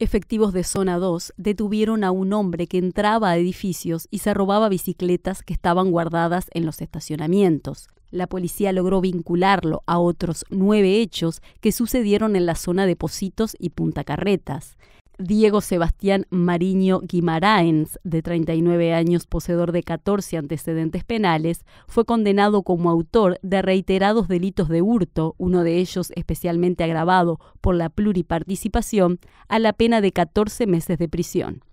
Efectivos de Zona 2 detuvieron a un hombre que entraba a edificios y se robaba bicicletas que estaban guardadas en los estacionamientos. La policía logró vincularlo a otros nueve hechos que sucedieron en la zona de Positos y Punta Carretas. Diego Sebastián Mariño Guimaraens, de 39 años, poseedor de 14 antecedentes penales, fue condenado como autor de reiterados delitos de hurto, uno de ellos especialmente agravado por la pluriparticipación, a la pena de 14 meses de prisión.